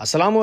असलम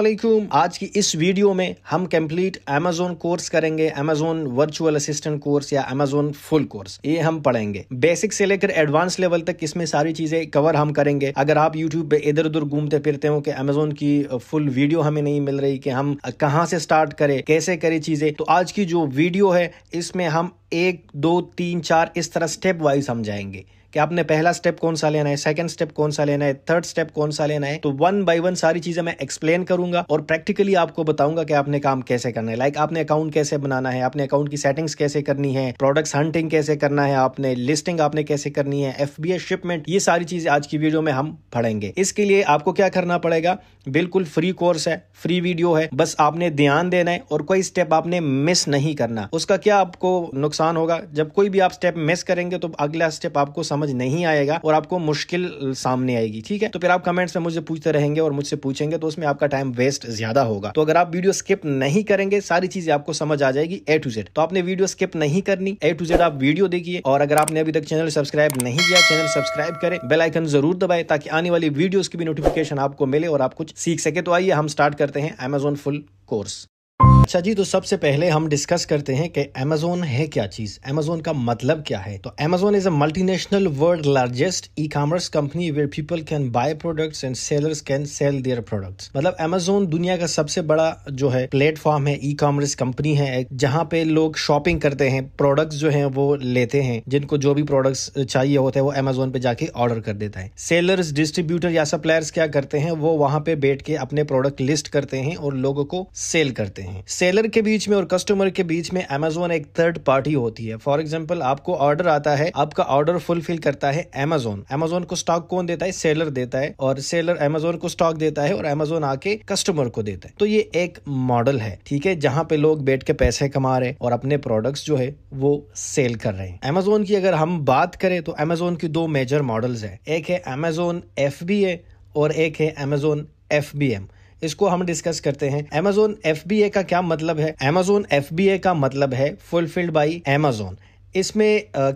आज की इस वीडियो में हम कंप्लीट अमेजोन कोर्स करेंगे अमेजोन वर्चुअल असिस्टेंट कोर्स या अमेजोन फुल कोर्स ये हम पढ़ेंगे बेसिक से लेकर एडवांस लेवल तक इसमें सारी चीजें कवर हम करेंगे अगर आप यूट्यूब पे इधर उधर घूमते फिरते हो कि अमेजोन की फुल वीडियो हमें नहीं मिल रही कि हम कहाँ से स्टार्ट करें कैसे करें चीजें तो आज की जो वीडियो है इसमें हम एक दो तीन चार इस तरह स्टेप वाइज समझाएंगे कि आपने पहला स्टेप कौन सा लेना है सेकंड स्टेप कौन सा लेना है थर्ड स्टेप कौन सा लेना है तो वन बाय वन सारी चीजें मैं एक्सप्लेन करूंगा और प्रैक्टिकली आपको बताऊंगा कि आपने काम कैसे करना है लाइक आपने अकाउंट कैसे बनाना है आपने अकाउंट की सेटिंग्स कैसे करनी है प्रोडक्ट्स हंटिंग कैसे करना है आपने लिस्टिंग आपने कैसे करनी है एफ शिपमेंट ये सारी चीजें आज की वीडियो में हम पढ़ेंगे इसके लिए आपको क्या करना पड़ेगा बिल्कुल फ्री कोर्स है फ्री वीडियो है बस आपने ध्यान देना है और कोई स्टेप आपने मिस नहीं करना उसका क्या आपको नुकसान होगा जब कोई भी आप स्टेप मिस करेंगे तो अगला स्टेप आपको समझ समझ नहीं आएगा और आपको मुश्किल सामने आएगी ठीक है तो फिर आप कमेंट्स में मुझे पूछते रहेंगे और मुझसे पूछेंगे तो उसमें आपका टाइम वेस्ट ज्यादा होगा तो अगर आप वीडियो स्किप नहीं करेंगे सारी चीजें आपको समझ आ जाएगी ए टू जेड तो आपने वीडियो स्किप नहीं करनी ए टू जेड आप वीडियो देखिए और अगर आपने अभी तक चैनल सब्सक्राइब नहीं किया चैनल सब्सक्राइब करें बेल आइकन जरूर दबाए ताकि आने वाली वीडियो की भी नोटिफिकेशन आपको मिले और आप कुछ सीख सके तो आइए हम स्टार्ट करते हैं एमेजोन फुल कोर्स अच्छा जी तो सबसे पहले हम डिस्कस करते हैं कि अमेजोन है क्या चीज़ अमेजोन का मतलब क्या है तो Amazon is a multinational world largest e commerce company where people can buy products and sellers can sell their products मतलब अमेजोन दुनिया का सबसे बड़ा जो है प्लेटफॉर्म है ई कॉमर्स कंपनी है जहाँ पे लोग शॉपिंग करते हैं प्रोडक्ट्स जो है वो लेते हैं जिनको जो भी प्रोडक्ट्स चाहिए होते हैं वो अमेजोन पे जाके ऑर्डर कर देता है सेलर्स डिस्ट्रीब्यूटर या सप्लायर्स क्या करते हैं वो वहाँ पे बैठ के अपने प्रोडक्ट लिस्ट करते हैं और लोगों को सेल करते हैं सेलर के बीच में और कस्टमर के बीच में अमेजोन एक थर्ड पार्टी होती है फॉर एग्जाम्पल आपको ऑर्डर आता है आपका ऑर्डर फुलफिल करता है अमेजोन अमेजोन को स्टॉक कौन देता है सेलर देता है और सेलर अमेजोन को स्टॉक देता है और अमेजोन आके कस्टमर को देता है तो ये एक मॉडल है ठीक है जहाँ पे लोग बैठ के पैसे कमा रहे हैं और अपने प्रोडक्ट्स जो है वो सेल कर रहे हैं अमेजोन की अगर हम बात करें तो अमेजोन की दो मेजर मॉडल्स है एक है अमेजोन एफ और एक है अमेजोन एफ बी एम इसको हम डिस्कस करते हैं एमेजोन एफ का क्या मतलब है एमेजोन एफ का मतलब है फुलफिल्ड बाई एमेजोन इसमें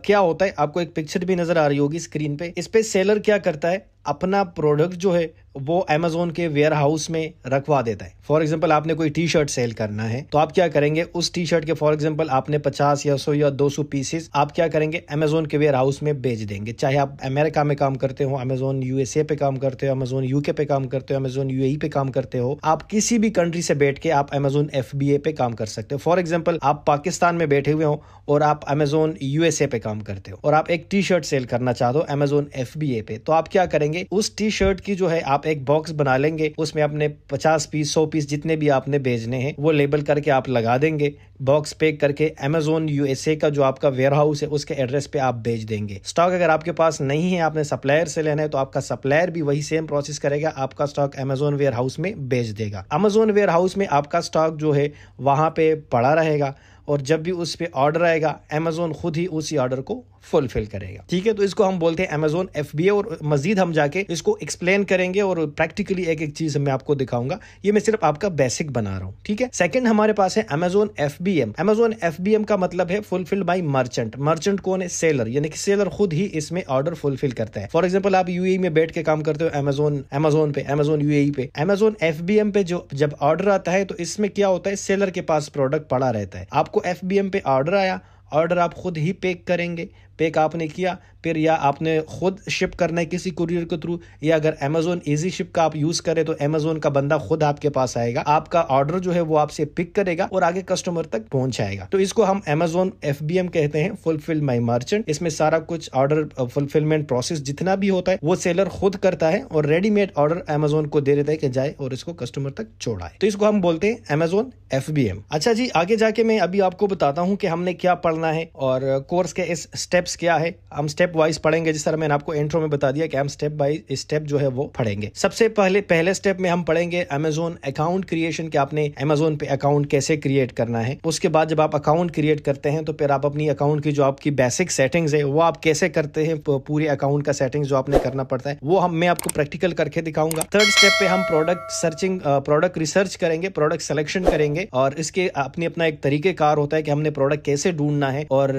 क्या होता है आपको एक पिक्चर भी नजर आ रही होगी स्क्रीन पे इस पे सेलर क्या करता है अपना प्रोडक्ट जो है वो अमेजोन के वेयर हाउस में रखवा देता है फॉर एग्जाम्पल आपने कोई टी शर्ट सेल करना है तो आप क्या करेंगे उस टी शर्ट के फॉर एग्जाम्पल आपने 50 या 100 या 200 पीसेस आप क्या करेंगे अमेजोन के वेयर हाउस में बेच देंगे चाहे आप अमेरिका में काम करते हो अमेजोन यूएसए पे काम करते हो अमेजोन यूके पे काम करते हो अमेजोन यू e पे काम करते हो आप किसी भी कंट्री से बैठ के आप अमेजोन एफ पे काम कर सकते हो फॉर एग्जाम्पल आप पाकिस्तान में बैठे हुए हो और आप अमेजोन यूएसए पे काम करते हो और आप एक टी शर्ट सेल करना चाहते हो अमेजोन एफ पे तो आप क्या करेंगे लेंगे उस टी शर्ट की जो है आप एक बॉक्स बना लेंगे उसमें अपने पचास पीस सौ पीस जितने भी आपने भेजने हैं वो लेबल करके आप लगा देंगे बॉक्स पैक करके अमेजोन यूएसए का जो आपका वेयर हाउस है उसके एड्रेस पे आप भेज देंगे स्टॉक अगर आपके पास नहीं है आपने सप्लायर से लेना है तो आपका सप्लायर भी वही सेम प्रोसेस करेगा आपका स्टॉक अमेजोन वेयर हाउस में भेज देगा अमेजोन वेयर हाउस में आपका स्टॉक जो है वहां पे पड़ा रहेगा और जब भी उस पर ऑर्डर आएगा अमेजोन खुद ही उसी ऑर्डर को फुलफिल करेगा ठीक है तो इसको हम बोलते हैं अमेजोन एफ और मजीद हम जाके इसको एक्सप्लेन करेंगे और प्रैक्टिकली एक एक चीज मैं आपको दिखाऊंगा ये मैं सिर्फ आपका बेसिक बना रहा हूँ ठीक है सेकंड हमारे पास है Amazon F B M Amazon F B M का मतलब है फुलफिल बाई मर्चेंट मर्चेंट कौन है सेलर यानी कि सेलर खुद ही इसमें ऑर्डर फुलफिल करता है फॉर एग्जाम्पल आप यू e में बैठ के काम करते हो अमेजोन अमेजोन पे अमेजोन यू e पे अमेजोन एफ पे जो जब ऑर्डर आता है तो इसमें क्या होता है सेलर के पास प्रोडक्ट पड़ा रहता है आपको एफ पे ऑर्डर आया ऑर्डर आप खुद ही पैक करेंगे पेक आपने किया फिर या आपने खुद शिप करना है किसी कुरियर के थ्रू या अगर अमेजोन ईजी शिप का आप यूज़ करें तो अमेजोन का बंदा खुद आपके पास आएगा आपका ऑर्डर जो है वो आपसे पिक करेगा और आगे कस्टमर तक पहुंचाएगा तो इसको हम अमेजोन एफ कहते हैं फुलफिल माई मर्चेंट इसमें सारा कुछ ऑर्डर फुलफिलमेंट प्रोसेस जितना भी होता है वो सेलर खुद करता है और रेडीमेड ऑर्डर अमेजोन को दे देता है कि जाए और इसको कस्टमर तक छोड़ाए तो इसको हम बोलते हैं अमेजोन एफ अच्छा जी आगे जाके मैं अभी आपको बताता हूँ कि हमने क्या पढ़ना है और कोर्स के इस स्टेप स्टेप्स क्या है हम स्टेप वाइज पढ़ेंगे जिस तरह मैंने आपको इंट्रो में बता दिया कि हम स्टेप बाई स्टेप जो है वो पढ़ेंगे सबसे पहले पहले स्टेप में हम पढ़ेंगे अमेजोन अकाउंट क्रिएशन के आपने अमेजोन पे अकाउंट कैसे क्रिएट करना है उसके बाद जब आप अकाउंट क्रिएट करते हैं तो फिर आप अपनी अकाउंट की जो आपकी बेसिक सेटिंग्स है वो आप कैसे करते हैं पूरे अकाउंट का सेटिंग जो आपने करना पड़ता है वो हम मैं आपको प्रैक्टिकल करके दिखाऊंगा थर्ड स्टेप पे हम प्रोडक्ट सर्चिंग प्रोडक्ट रिसर्च करेंगे प्रोडक्ट सिलेक्शन करेंगे और इसके अपने अपना एक तरीकेकार होता है कि हमने प्रोडक्ट कैसे ढूंढना है और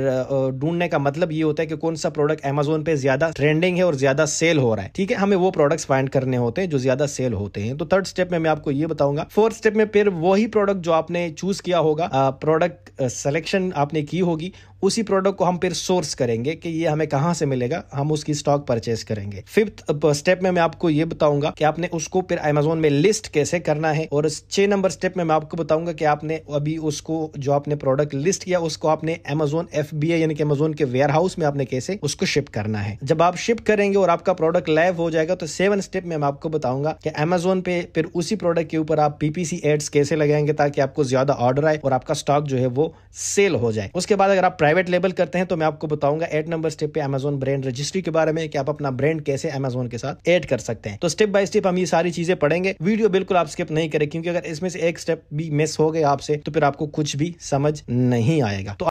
ढूंढने का मतलब ये होता है कि कौन सा प्रोडक्ट एमेजोन पे ज्यादा ट्रेंडिंग है और ज्यादा सेल हो रहा है ठीक है हमें वो प्रोडक्ट्स फाइंड करने होते हैं जो ज्यादा सेल होते हैं तो थर्ड स्टेप में मैं आपको ये बताऊंगा फोर्थ स्टेप में फिर वही प्रोडक्ट जो आपने चूज किया होगा प्रोडक्ट सिलेक्शन आपने की होगी उसी प्रोडक्ट को हम फिर सोर्स करेंगे कि ये हमें कहां से मिलेगा हम उसकी स्टॉक परचेस करेंगे फिफ्थ स्टेप uh, में मैं आपको ये बताऊंगा कि आपने उसको फिर अमेजोन में लिस्ट कैसे करना है और छह नंबर स्टेप में मैं आपको बताऊंगा कि आपने अभी उसको जो आपने प्रोडक्ट लिस्ट किया उसको आपने अमेजोन एफ यानी कि अमेजोन के वेयर हाउस में आपने कैसे उसको शिप करना है जब आप शिप करेंगे और आपका प्रोडक्ट लाइव हो जाएगा तो सेवन स्टेप में मैं आपको बताऊंगा कि अमेजोन पे फिर उसी प्रोडक्ट के ऊपर आप पीपीसी एड्स कैसे लगाएंगे ताकि आपको ज्यादा ऑर्डर आए और आपका स्टॉक जो है वो सेल हो जाए उसके बाद अगर आप प्राइवेट लेबल करते हैं तो मैं आपको बताऊंगा एट नंबर स्टेप पे अमेजोन ब्रांड रजिस्ट्री के बारे में कि आप अपना ब्रांड कैसे अमेजोन के साथ एड कर सकते हैं तो स्टेप बाय स्टेप हम ये सारी चीजें पढ़ेंगे वीडियो बिल्कुल आप स्किप नहीं करें क्योंकि अगर इसमें से एक स्टेप भी मिस हो गए आपसे तो फिर आपको कुछ भी समझ नहीं आएगा तो